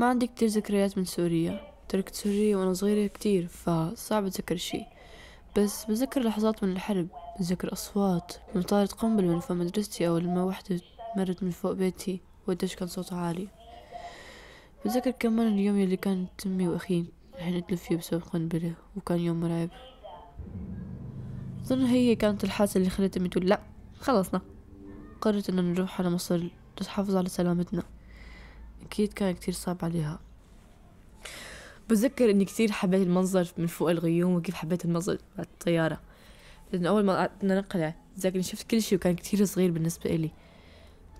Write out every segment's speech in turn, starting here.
ما عندي كتير ذكريات من سوريا تركت سوريا وأنا صغيرة كتير فصعب أتذكر شي بس بذكر لحظات من الحرب بذكر أصوات لما طارت قنبلة من فم مدرستي أو لما وحدة مرت من فوق بيتي وقديش كان صوتها عالي بذكر كمان اليوم يلي كانت أمي وأخي رح نتلف فيه بسبب قنبلة وكان يوم مرعب أظن هي كانت الحادثة اللي خلت أمي تقول لأ خلصنا قررت إنه نروح على مصر لتحافظ على سلامتنا أكيد كان كتير صعب عليها بتذكر إني كتير حبيت المنظر من فوق الغيوم وكيف حبيت المنظر بعد الطيارة لأنه أول ما بدنا نقلع بتذكر شفت كل شي وكان كتير صغير بالنسبة إلي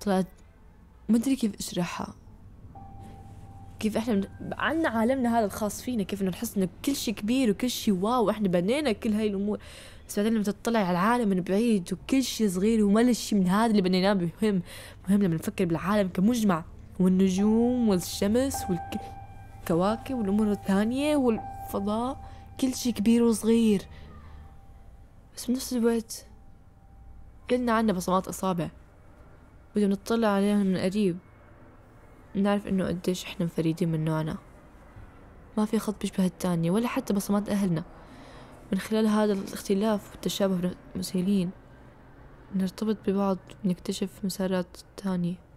طلعت ما أدري كيف أشرحها كيف احنا من... عنا عالمنا هذا الخاص فينا كيف انه نحس انه كل شيء كبير وكل شيء واو احنا بنينا كل هاي الامور بس بعدين لما تطلع على العالم من بعيد وكل شيء صغير وما شيء من هذا اللي بنيناه مهم مهم لما نفكر بالعالم كمجمع والنجوم والشمس والكواكب والأمور الثانية والفضاء كل شي كبير وصغير بس بنفس الوقت كلنا عنا بصمات إصابع بدنا نطلع عليهم من قريب نعرف إنه قديش إحنا مفريدين من نوعنا ما في خط بيشبه التاني ولا حتى بصمات أهلنا من خلال هذا الاختلاف والتشابه المسهلين نرتبط ببعض ونكتشف مسارات تانية